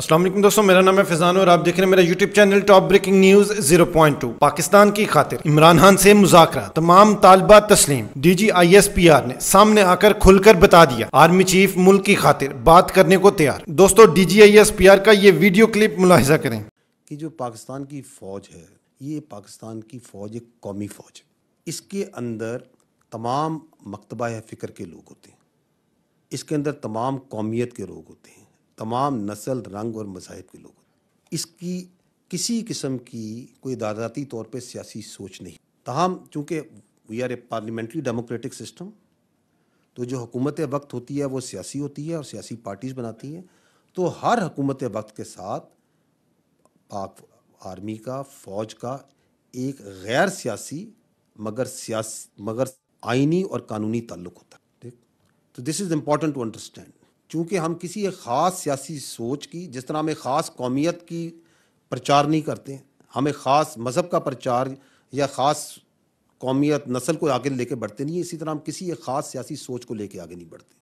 असलम दोस्तों मेरा नाम है फिजान और आप देख रहे हैं मेरा YouTube channel top breaking news 0.2 Pakistan की खातिर इमरान खान से मुजाकर तमाम तालबा तस्लीम D G I S P R ने सामने आकर खुलकर बता दिया आर्मी चीफ मुल्क की खातिर बात करने को तैयार दोस्तों D G I S P R का ये वीडियो क्लिप मुलाहजा करें कि जो पाकिस्तान की फौज है ये पाकिस्तान की फौज एक कौमी फौज है इसके अंदर तमाम मकतबा फ़िक्र के लोग होते हैं इसके अंदर तमाम कौमियत के लोग होते हैं तमाम नस्ल रंग और मज़ाहब के लोग इसकी किसी किस्म की कोई दादाती तौर पर सियासी सोच नहीं तहम चूँकि we are a parliamentary democratic system तो जो हुकूमत वक्त होती है वो सियासी होती है और सियासी पार्टीज़ बनाती हैं तो हर हकूमत वक्त के साथ पाक आर्मी का फ़ौज का एक गैर सियासी मगर सियासी मगर आइनी और कानूनी ताल्लुक होता है ठीक तो this is important to understand चूँकि हम किसी एक ख़ास सियासी सोच की जिस तरह हमें ख़ास कौमियत की प्रचार नहीं करते हमें ख़ास मज़हब का प्रचार या ख़ास कौमियत नस्ल को आगे लेके बढ़ते नहीं इसी तरह हम किसी एक ख़ास सियासी सोच को लेके आगे नहीं बढ़ते